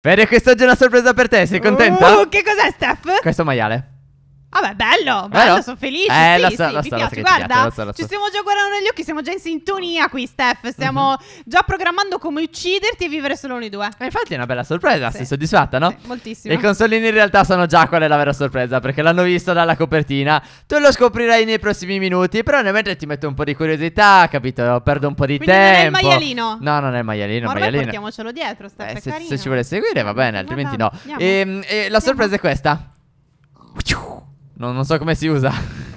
Vede, quest'oggi è una sorpresa per te, sei contenta? Uh, che cos'è, Steph? Questo maiale. Vabbè, bello, eh, bello, eh sono felice. Eh, sì, lo so, sì, lo so, lo so Guarda, piace, lo so, lo so. ci stiamo già guardando negli occhi, siamo già in sintonia qui, Steph. Stiamo mm-hmm. già programmando come ucciderti e vivere solo noi due. E eh, infatti è una bella sorpresa, sì. sei soddisfatta, no? Sì, moltissimo. I consolini in realtà sanno già qual è la vera sorpresa, perché l'hanno visto dalla copertina. Tu lo scoprirai nei prossimi minuti, però nel mentre ti metto un po' di curiosità, capito? Perdo un po' di Quindi tempo. Non è il maialino. No, non è il maialino, Ma maialino. portiamocelo dietro, Steph, eh, se, se, ci vuole seguire va bene, altrimenti no. E, ehm, e la sorpresa è questa. Non, non, so come si usa.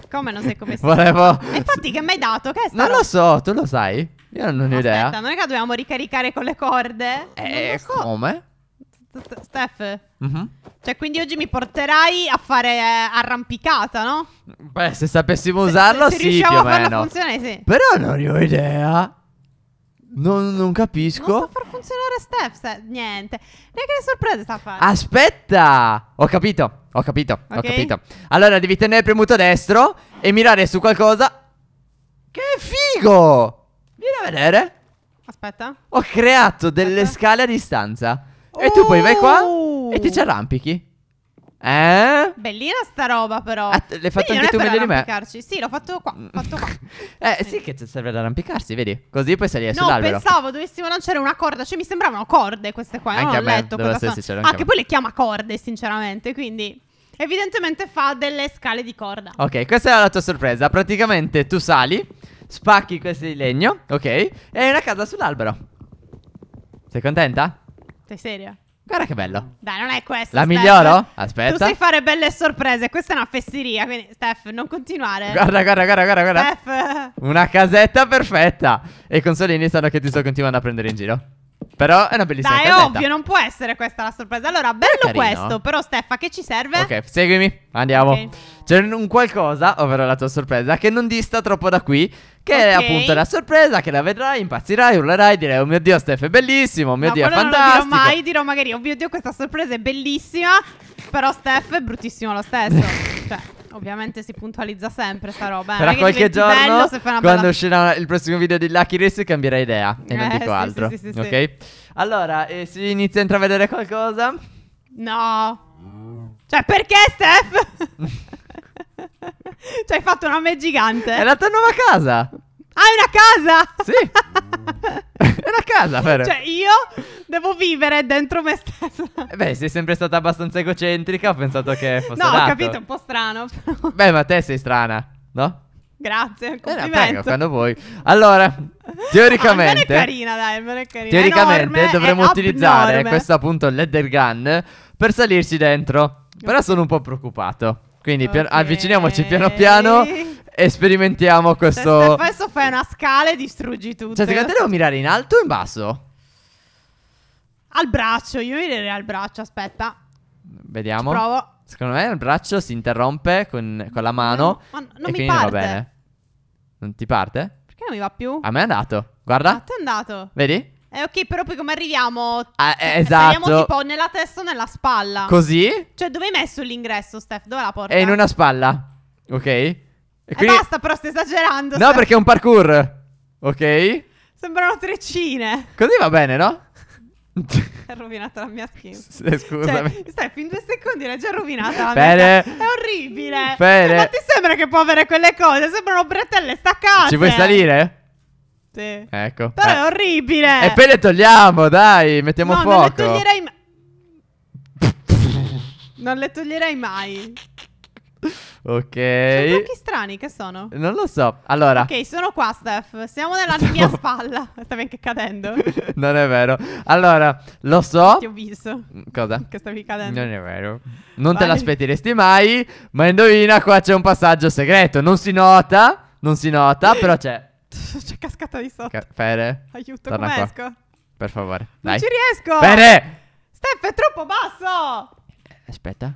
Come non sai come si usa? Volevo. Infatti, che mi hai dato? Che è non lo so, tu lo sai? Io non ho Aspetta, idea. Aspetta, non è che dobbiamo ricaricare con le corde? Eh, so. come? Steph, mm -hmm. cioè quindi oggi mi porterai a fare eh, arrampicata, no? Beh, se sapessimo se, usarlo, se, se sì, riusciamo più o a farla meno. funzionare, sì. Però non ne ho idea. Non, non capisco. Non so far funzionare Steph. Se... Niente. Neanche le sorprese sta a fare. Aspetta. Ho capito. Ho capito. Okay. Ho capito. Allora devi tenere premuto destro e mirare su qualcosa. Che figo. Vieni a vedere. Aspetta. Ho creato delle Aspetta. scale a distanza. Oh. E tu poi vai qua oh! e ti ci arrampichi. Eh? Bellina sta roba però. Eh, l'hai fatto anche tu meglio di me. Sì, l'ho fatto qua, mm. fatto qua. eh, sì. sì che serve ad arrampicarsi, vedi? Così poi salire no, sull'albero. No, pensavo dovessimo lanciare una corda, cioè mi sembravano corde queste qua, eh, anche non ho letto cosa sono. Sincero, anche, anche poi le chiama corde, sinceramente, quindi evidentemente fa delle scale di corda. Ok, questa è la tua sorpresa. Praticamente tu sali, spacchi questi di legno, ok? E hai una casa sull'albero. Sei contenta? Sei seria? Guarda che bello. Dai, non è questo. La Steph. miglioro? Aspetta. Tu sai fare belle sorprese. Questa è una fesseria. Quindi, Steph, non continuare. Guarda, guarda, guarda, guarda. guarda. Steph. Una casetta perfetta. E i consolini sanno che ti sto continuando a prendere in giro però è una bellissima cosa. casetta. è ovvio, non può essere questa la sorpresa. Allora, bello questo, però Steffa, che ci serve? Ok, seguimi, andiamo. Okay. C'è un qualcosa, ovvero la tua sorpresa, che non dista troppo da qui, che okay. è appunto la sorpresa, che la vedrai, impazzirai, urlerai, direi, oh mio Dio, Steph è bellissimo, oh mio no, Dio è fantastico. Non lo dirò mai, dirò magari, oh mio Dio, questa sorpresa è bellissima, però Steph è bruttissimo lo stesso. cioè... Ovviamente si puntualizza sempre sta roba. Tra eh. qualche giorno, quando bella... uscirà il prossimo video di Lucky Race, cambierà idea e eh, non dico sì, altro. Sì, sì, sì ok? Allora, eh, si inizia a intravedere qualcosa? No. Cioè, perché Steph? cioè, hai fatto una me gigante. È la tua nuova casa. Hai una casa? Sì. Era casa, però. Cioè, io devo vivere dentro me stessa. Eh, beh, sei sempre stata abbastanza egocentrica. Ho pensato che fosse. No, dato. ho capito, è un po' strano. Però. Beh, ma te sei strana, no? Grazie, complimento. Eh, prego, quando vuoi. Allora, teoricamente... Ah, no, è carina, dai, è carina. Teoricamente enorme, dovremmo utilizzare abnorme. questo appunto leather gun per salirci dentro. Però sono un po' preoccupato. Quindi okay. pian- avviciniamoci piano piano e sperimentiamo questo. Se questo fai una scala e distruggi tutto. Cioè, secondo te devo mirare in alto o in basso? Al braccio, io mirerei al braccio, aspetta. Vediamo. Ci provo. Secondo me il braccio si interrompe con, con la mano. Ma, mm, ma non e mi parte. Non va bene. Non ti parte? Perché non mi va più? A me è andato. Guarda. A ah, te è andato. Vedi? Eh, ok, però poi come arriviamo? Ah, cioè, eh, esatto. Arriviamo tipo nella testa o nella spalla. Così? Cioè, dove hai messo l'ingresso, Steph? Dove la porta? È eh, in una spalla. Ok. E quindi... basta, però stai esagerando. No, se... perché è un parkour. Ok? Sembrano treccine. Così va bene, no? È rovinato la mia skin. S- eh, scusami. Cioè, stai fin due secondi l'hai già rovinata la Bene. mia. È orribile. Bene. Ma ti sembra che può avere quelle cose? Sembrano bretelle staccate. Ci vuoi salire? Sì. Ecco. Però eh. è orribile. E poi le togliamo, dai, mettiamo no, fuoco. Non le toglierei mai. non le toglierei mai. Ok. Sono trucchi strani che sono? Non lo so. Allora. Ok, sono qua, Steph. Siamo nella Stavo... mia spalla. Stavi anche cadendo. non è vero. Allora, lo so. Ti ho visto. Cosa? Che stavi cadendo. Non è vero. Non Vai. te l'aspetteresti mai. Ma indovina, qua c'è un passaggio segreto. Non si nota. Non si nota, però c'è. c'è cascata di sotto. Ca- Fere. Aiuto, Torna come qua. esco? Per favore. Dai. Non ci riesco. Fere. Steph è troppo basso. Aspetta.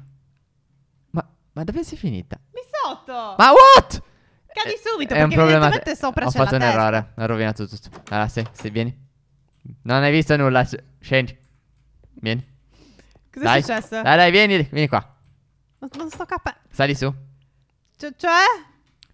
Ma dove sei finita? Mi sotto! Ma what? Cadi eh, subito, è perché un problema. evidentemente sopra Ho c'è fatto un testa. errore, ho rovinato tutto. Allora, se, se vieni. Non hai visto nulla, scendi. Vieni. Cos'è dai. successo? Dai, dai, vieni, vieni qua. Non, non sto capendo. Sali su. Cioè?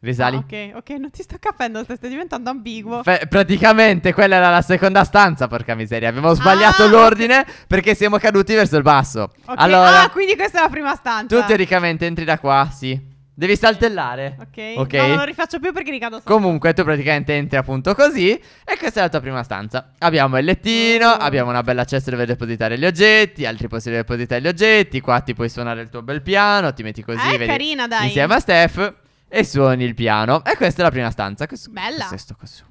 Risali. Ah, ok, ok, non ti sto capendo, stai diventando ambiguo. Fe praticamente quella era la seconda stanza, porca miseria. Abbiamo ah, sbagliato ah, l'ordine okay. perché siamo caduti verso il basso. Okay. Allora, ah, quindi questa è la prima stanza. Tu teoricamente entri da qua, sì. Devi saltellare. Ok. Ok. No, non lo rifaccio più perché ricado sotto. Comunque, tu praticamente entri appunto così. E questa è la tua prima stanza. Abbiamo il lettino. Mm. Abbiamo una bella cesta dove depositare gli oggetti. Altri posti dove depositare gli oggetti. Qua ti puoi suonare il tuo bel piano. Ti metti così. Eh, vedi, carina, dai. Insieme a Steph. E suoni il piano. E questa è la prima stanza. Questo, Bella. Questo, questo.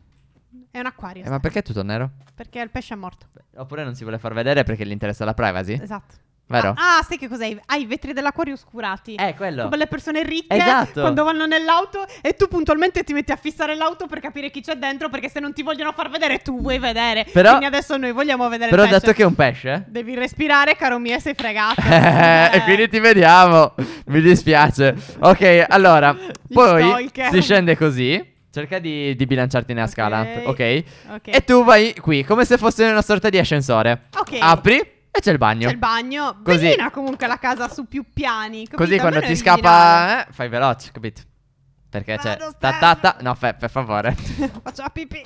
È un acquario. Eh, ma perché è tutto nero? Perché il pesce è morto. Oppure non si vuole far vedere perché gli interessa la privacy? Esatto. Vero? Ah, ah, sai che cos'è? Hai i vetri dell'acquario oscurati. Eh, quello. Come le persone ricche esatto. quando vanno nell'auto e tu puntualmente ti metti a fissare l'auto per capire chi c'è dentro perché se non ti vogliono far vedere tu vuoi vedere. Però, Quindi adesso noi vogliamo vedere Però dato che è un pesce. Devi respirare, caro mio, sei fregato. eh. E eh. quindi ti vediamo. Mi dispiace. Ok, allora, poi si scende così. Cerca di, di, bilanciarti nella okay. scala, ok? Ok. E tu vai qui, come se fosse una sorta di ascensore. Ok. Apri e c'è il bagno. C'è il bagno. Così. Bellina comunque la casa su più piani. Capito? Così quando ti scappa, eh, fai veloce, capito? Perché c'è. Ta, No, Fe, per favore. Faccio la pipì.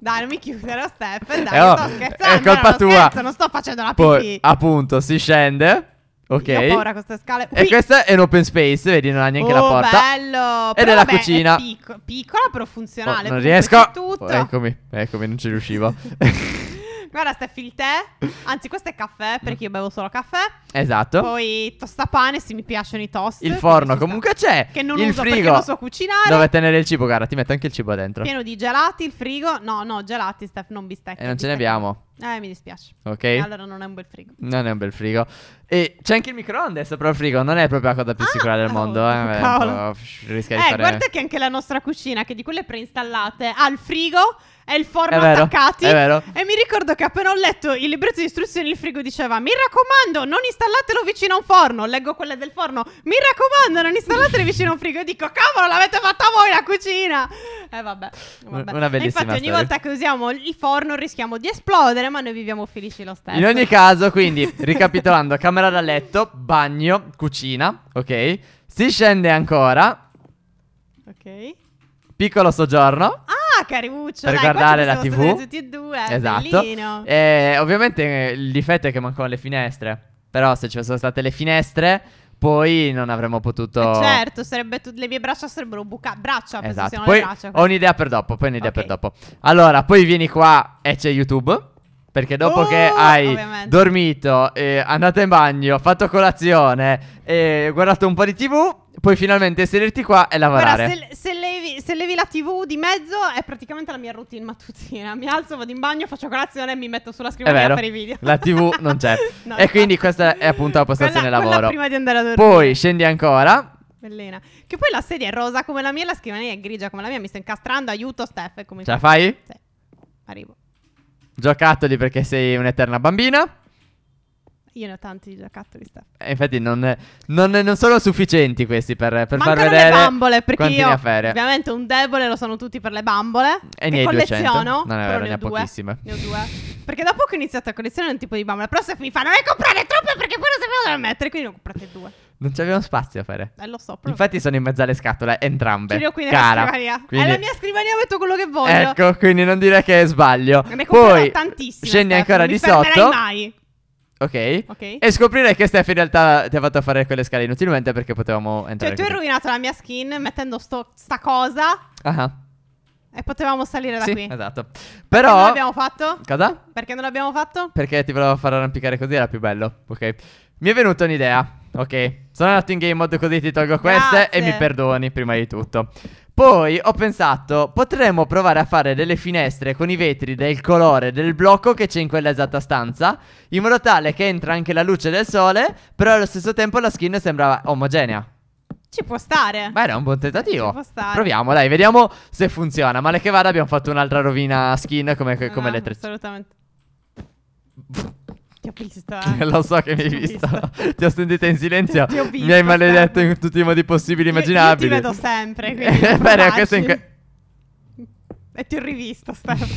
Dai, non mi chiudere, Steph. Dai, eh oh, sto scherzando. È colpa no, tua. Scherzo, non sto facendo la pipì. Poi, appunto, si scende. Ok. Io ho paura queste scale. Ui. E questa è un open space, vedi, non ha neanche oh, la porta. bello. Ed però è la cucina. È picco, piccola però funzionale. Oh, non riesco. Tutto. Oh, eccomi, eccomi, non ci riuscivo. Guarda, Steffi, il tè. Anzi, questo è caffè, perché io bevo solo caffè. Esatto. Poi tostapane, se mi piacciono i toast. Il forno comunque c'è. Che non il uso frigo. non so cucinare. Dove tenere il cibo, cara, ti metto anche il cibo dentro. Pieno di gelati, il frigo. No, no, gelati, Steph, non bistecche. E non ce ne abbiamo. Eh, mi dispiace. Ok. Allora non è un bel frigo. Non è un bel frigo. E c'è anche il microonde sopra il frigo, non è proprio la cosa più ah, sicura del mondo. Oh, eh, cavolo. Beh, rischia eh, fare... guarda che anche la nostra cucina, che di quelle preinstallate, ha il frigo e il forno è vero, attaccati. È vero. E mi ricordo che appena ho letto il libretto di istruzioni, il frigo diceva: Mi raccomando, non installatelo vicino a un forno. Leggo quella del forno. Mi raccomando, non installatele vicino a un frigo. E dico: Cavolo, l'avete fatta voi la cucina! Eh vabbè, vabbè. Una bellissima e Infatti storia. ogni volta che usiamo il forno rischiamo di esplodere ma noi viviamo felici lo stesso In ogni caso quindi ricapitolando camera da letto, bagno, cucina, ok Si scende ancora Ok Piccolo soggiorno Ah caruccio per dai, guardare la tv tutti e due esatto e, eh, ovviamente il difetto è che mancano le finestre però se ci sono state le finestre poi non avremmo potuto. Eh certo, sarebbe tu... le mie braccia sarebbero bucate. Braccia, esatto. poi braccia, Ho un'idea per dopo. Poi un'idea okay. per dopo. Allora, poi vieni qua e c'è YouTube. Perché dopo oh, che hai ovviamente. dormito, eh, andato in bagno, fatto colazione e eh, guardato un po' di tv, puoi finalmente sederti qua e lavorare. Ora, se, se la TV di mezzo è praticamente la mia routine mattutina. Mi alzo, vado in bagno, faccio colazione e mi metto sulla scrivania per i video. La TV non c'è. no, e quindi questa è appunto la postazione quella, lavoro. Quella prima di andare a dormire. Poi scendi ancora. Bellina. Che poi la sedia è rosa come la mia, la scrivania è grigia come la mia. Mi sto incastrando, aiuto Steph. Ce la fai? Sì. Arrivo. Giocattoli perché sei un'eterna bambina. Io ne ho tanti di giocattoli, Steph. E infatti non, non, non, sono sufficienti questi per, per far vedere le bambole, perché io ovviamente un debole lo sono tutti per le bambole. E ne colleziono. 200. Non è vero, ne, ne ho due, pochissime. Ne ho due. Perché dopo che ho iniziato a collezionare un tipo di bambole, però se mi fa non ne eh, comprare troppe perché poi non sapevo dove mettere, quindi ne ho comprate due. Non c'avevo spazio a fare. Eh, lo so. Proprio. Infatti sono in mezzo alle scatole, entrambe. Ce li ho qui nella cara. scrivania. Quindi... È la mia scrivania, metto quello che voglio. Ecco, quindi non dire che è sbaglio. Ne Poi, tantissime. Scendi Steph, ancora non di mi sotto. mai. Ok. Ok. E scoprire che Steph in realtà ti ha fatto fare quelle scale inutilmente perché potevamo entrare. Cioè, tu hai così. rovinato la mia skin mettendo sto, sta cosa. Ah. E potevamo salire da sì, qui. Esatto. Però. Perché non l'abbiamo fatto? Cosa? Perché non l'abbiamo fatto? Perché ti volevo far arrampicare così, era più bello. Ok. Mi è venuta un'idea. Ok. Sono andato in game mode così ti tolgo queste Grazie. e mi perdoni prima di tutto. Poi ho pensato, potremmo provare a fare delle finestre con i vetri del colore del blocco che c'è in quella esatta stanza, in modo tale che entra anche la luce del sole, però allo stesso tempo la skin sembrava omogenea. Ci può stare. Beh, era un buon tentativo. Ci può stare. Proviamo, dai, vediamo se funziona. Male che vada, abbiamo fatto un'altra rovina skin come, come no, le tre. Assolutamente. ti ho vista. Eh. Lo so che mi hai visto. ti ho sentita in silenzio. ti ho visto, mi hai maledetto sempre. in tutti i modi possibili e immaginabili. Io, io ti vedo sempre. Quindi Bene, questo in ca- e ti ho rivisto, Stefano.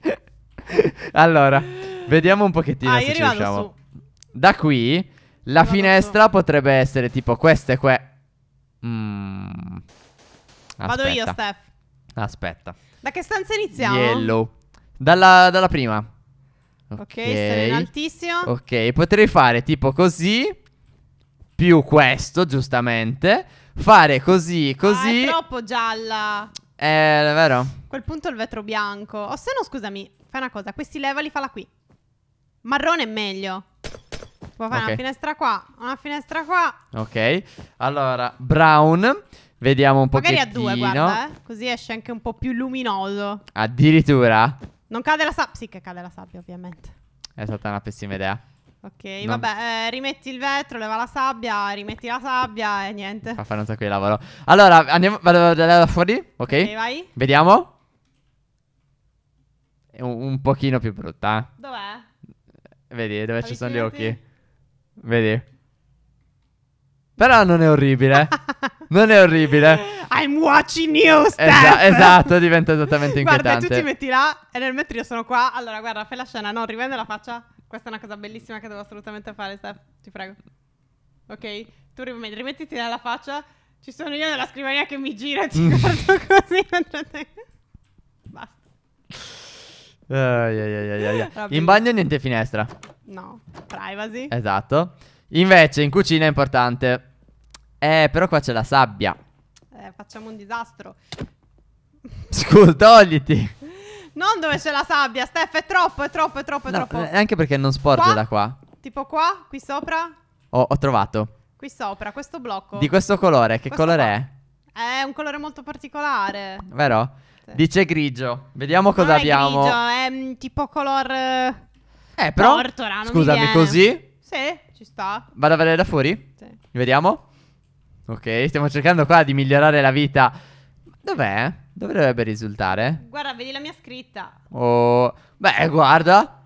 allora, vediamo un pochettino ah, se ci riusciamo. Su. Da qui la arrivato finestra potrebbe essere tipo queste que. Mm. Vado io, Steph. Aspetta. Da che stanza iniziamo? Yellow. Dalla, dalla prima. Ok, okay stare in altissimo. Ok, potrei fare tipo così. Più questo, giustamente. Fare così, così. Ah, è troppo gialla. Eh, è vero. A quel punto il vetro bianco. O oh, se no, scusami, fai una cosa. Questi li falla qui. Marrone è meglio. Può fare okay. una finestra qua, una finestra qua. Ok. Allora, brown. Vediamo un po' pochettino. Magari a due, guarda, eh? Così esce anche un po' più luminoso. Addirittura. Non cade la sabbia? Sì che cade la sabbia, ovviamente. È stata una pessima idea. Ok, no. vabbè, eh, rimetti il vetro, leva la sabbia, rimetti la sabbia e niente. Fa fare un sacco di lavoro. Allora, andiamo, vado da fuori, ok? Ok, vai. Vediamo. È un, un pochino più brutta. Eh. Dov'è? Vedi, dove Avvicinati. ci sono gli occhi. Vedi. Però non è orribile. non è orribile. I'm watching you, Steph. Esa- esatto, diventa esattamente inquietante. Guarda, tu ti metti là e nel mentre io sono qua. Allora, guarda, fai la scena. No, rivende la faccia. Questa è una cosa bellissima che devo assolutamente fare, Steph. Ti prego. Ok? Tu rimetti, rimettiti nella faccia. Ci sono io nella scrivania che mi gira e ti guardo così te... Basta. Uh, yeah, yeah, yeah, In bagno niente finestra. No, privacy. Esatto. Invece in cucina è importante. Eh, però qua c'è la sabbia. Eh, facciamo un disastro. Scusa, togliti. Non dove c'è la sabbia, Steph, è troppo, è troppo, è troppo, è no, troppo. Eh, anche perché non sporge qua? da qua. Tipo qua, qui sopra? Oh, ho trovato. Qui sopra, questo blocco. Di questo colore, che questo colore è? È un colore molto particolare. Vero? Sì. Dice grigio. Vediamo cosa non abbiamo. grigio, è mm, tipo color... Eh, eh però... Portora, Scusami, così? Sì, ci sta. Vado a vedere da fuori? Sì. Vediamo. Ok, stiamo cercando qua di migliorare la vita. Dov'è? Dove dovrebbe risultare? Guarda, vedi la mia scritta. Oh, beh, guarda.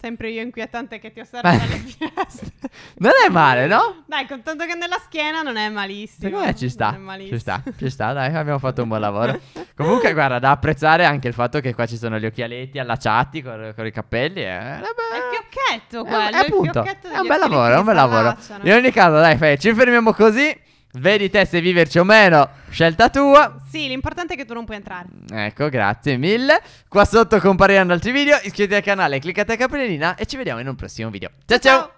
Sempre io inquietante che ti osservo dalle finestre. non è male, no? Dai, contanto che nella schiena non è malissimo. Secondo me ci sta. Ci sta, ci sta, dai, abbiamo fatto un buon lavoro. Comunque, guarda, da apprezzare anche il fatto che qua ci sono gli occhialetti allacciati con, con i capelli. Eh, vabbè, fiocchetto eh, quello. Eh, appunto, fiocchetto è un bel lavoro, è un bel lavoro. In ogni caso, dai, Fede, ci fermiamo così. Vedi te se viverci o meno, scelta tua. Sì, l'importante è che tu non puoi entrare. Ecco, grazie mille. Qua sotto compariranno altri video, iscriviti al canale, cliccate a campanellina e ci vediamo in un prossimo video. ciao! ciao. ciao.